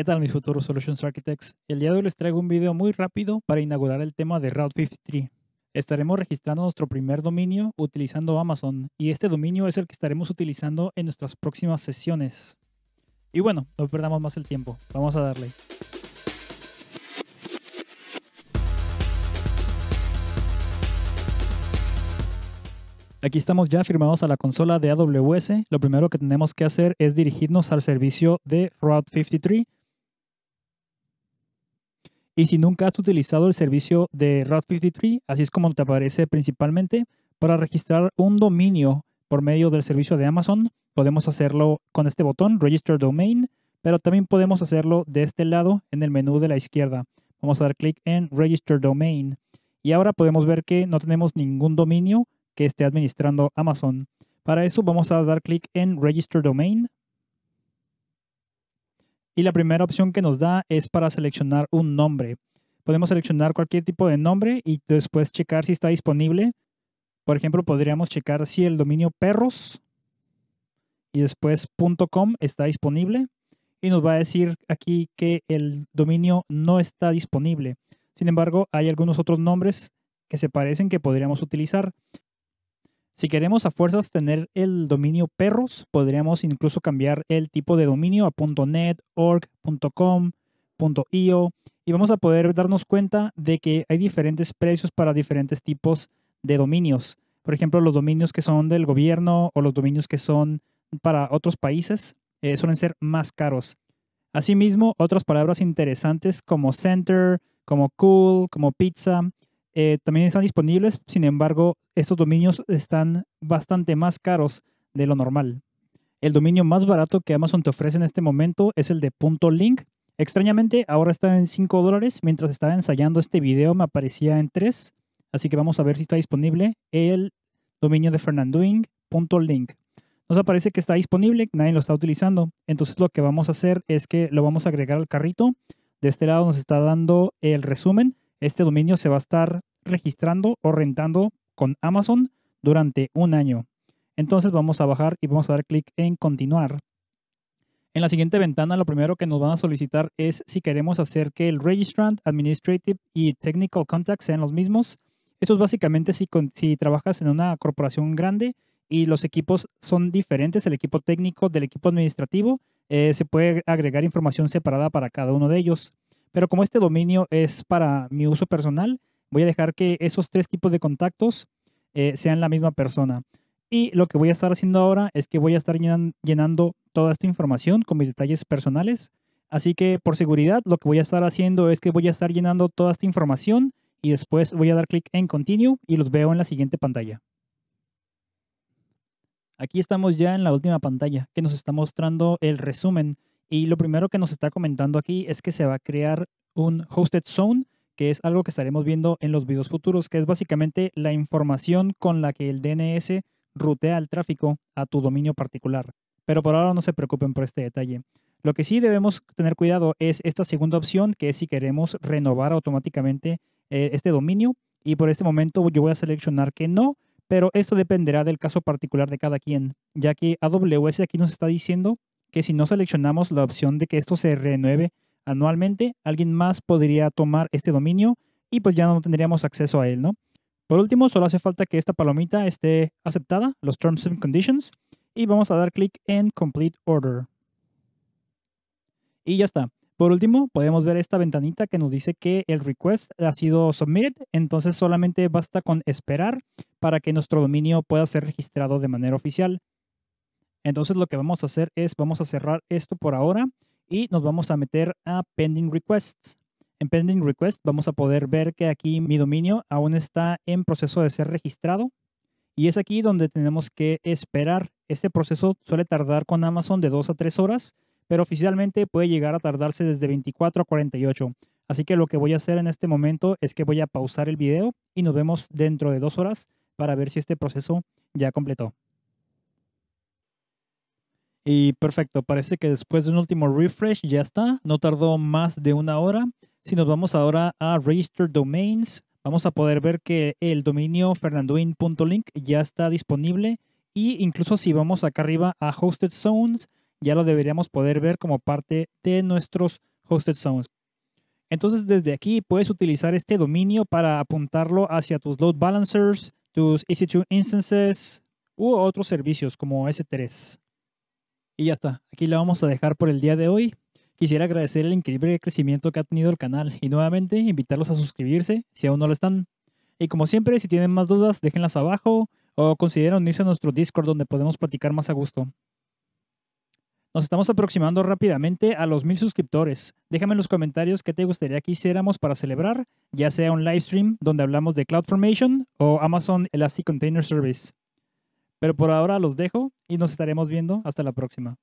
¿Qué tal mis futuros Solutions Architects? El día de hoy les traigo un video muy rápido para inaugurar el tema de Route 53. Estaremos registrando nuestro primer dominio utilizando Amazon y este dominio es el que estaremos utilizando en nuestras próximas sesiones. Y bueno, no perdamos más el tiempo, vamos a darle. Aquí estamos ya firmados a la consola de AWS. Lo primero que tenemos que hacer es dirigirnos al servicio de Route 53 y si nunca has utilizado el servicio de Route 53, así es como te aparece principalmente, para registrar un dominio por medio del servicio de Amazon, podemos hacerlo con este botón, Register Domain, pero también podemos hacerlo de este lado en el menú de la izquierda. Vamos a dar clic en Register Domain y ahora podemos ver que no tenemos ningún dominio que esté administrando Amazon. Para eso vamos a dar clic en Register Domain y la primera opción que nos da es para seleccionar un nombre. Podemos seleccionar cualquier tipo de nombre y después checar si está disponible. Por ejemplo, podríamos checar si el dominio perros y después .com está disponible y nos va a decir aquí que el dominio no está disponible. Sin embargo, hay algunos otros nombres que se parecen que podríamos utilizar. Si queremos a fuerzas tener el dominio perros, podríamos incluso cambiar el tipo de dominio a .net, org, .com, .io y vamos a poder darnos cuenta de que hay diferentes precios para diferentes tipos de dominios. Por ejemplo, los dominios que son del gobierno o los dominios que son para otros países eh, suelen ser más caros. Asimismo, otras palabras interesantes como center, como cool, como pizza, eh, también están disponibles, sin embargo, estos dominios están bastante más caros de lo normal. El dominio más barato que Amazon te ofrece en este momento es el de .link. Extrañamente, ahora está en 5 dólares. Mientras estaba ensayando este video, me aparecía en 3. Así que vamos a ver si está disponible el dominio de fernandoing.link. Nos aparece que está disponible, nadie lo está utilizando. Entonces lo que vamos a hacer es que lo vamos a agregar al carrito. De este lado nos está dando el resumen. Este dominio se va a estar registrando o rentando con Amazon durante un año. Entonces vamos a bajar y vamos a dar clic en continuar. En la siguiente ventana lo primero que nos van a solicitar es si queremos hacer que el Registrant, Administrative y Technical Contact sean los mismos. Eso es básicamente si, trabajas en una corporación grande y los equipos son diferentes, el equipo técnico del equipo administrativo, eh, se puede agregar información separada para cada uno de ellos. Pero como este dominio es para mi uso personal, voy a dejar que esos tres tipos de contactos eh, sean la misma persona. Y lo que voy a estar haciendo ahora es que voy a estar llenando toda esta información con mis detalles personales. Así que por seguridad lo que voy a estar haciendo es que voy a estar llenando toda esta información y después voy a dar clic en Continue y los veo en la siguiente pantalla. Aquí estamos ya en la última pantalla que nos está mostrando el resumen y lo primero que nos está comentando aquí es que se va a crear un Hosted Zone que es algo que estaremos viendo en los videos futuros, que es básicamente la información con la que el DNS rutea el tráfico a tu dominio particular. Pero por ahora no se preocupen por este detalle. Lo que sí debemos tener cuidado es esta segunda opción, que es si queremos renovar automáticamente eh, este dominio. Y por este momento yo voy a seleccionar que no, pero esto dependerá del caso particular de cada quien, ya que AWS aquí nos está diciendo que si no seleccionamos la opción de que esto se renueve anualmente, alguien más podría tomar este dominio y pues ya no tendríamos acceso a él, ¿no? Por último, solo hace falta que esta palomita esté aceptada, los Terms and Conditions, y vamos a dar clic en Complete Order. Y ya está. Por último, podemos ver esta ventanita que nos dice que el request ha sido submitted, entonces solamente basta con esperar para que nuestro dominio pueda ser registrado de manera oficial. Entonces lo que vamos a hacer es, vamos a cerrar esto por ahora y nos vamos a meter a Pending Requests. En Pending Request vamos a poder ver que aquí mi dominio aún está en proceso de ser registrado y es aquí donde tenemos que esperar. Este proceso suele tardar con Amazon de 2 a 3 horas, pero oficialmente puede llegar a tardarse desde 24 a 48. Así que lo que voy a hacer en este momento es que voy a pausar el video y nos vemos dentro de 2 horas para ver si este proceso ya completó. Y perfecto, parece que después de un último refresh ya está, no tardó más de una hora. Si nos vamos ahora a Register Domains, vamos a poder ver que el dominio fernandoin.link ya está disponible y incluso si vamos acá arriba a Hosted Zones, ya lo deberíamos poder ver como parte de nuestros Hosted Zones. Entonces desde aquí puedes utilizar este dominio para apuntarlo hacia tus load balancers, tus EC2 instances u otros servicios como S3. Y ya está, aquí la vamos a dejar por el día de hoy. Quisiera agradecer el increíble crecimiento que ha tenido el canal y nuevamente invitarlos a suscribirse si aún no lo están. Y como siempre, si tienen más dudas, déjenlas abajo o consideren unirse a nuestro Discord donde podemos platicar más a gusto. Nos estamos aproximando rápidamente a los mil suscriptores. Déjame en los comentarios qué te gustaría que hiciéramos para celebrar, ya sea un live stream donde hablamos de CloudFormation o Amazon Elastic Container Service. Pero por ahora los dejo y nos estaremos viendo hasta la próxima.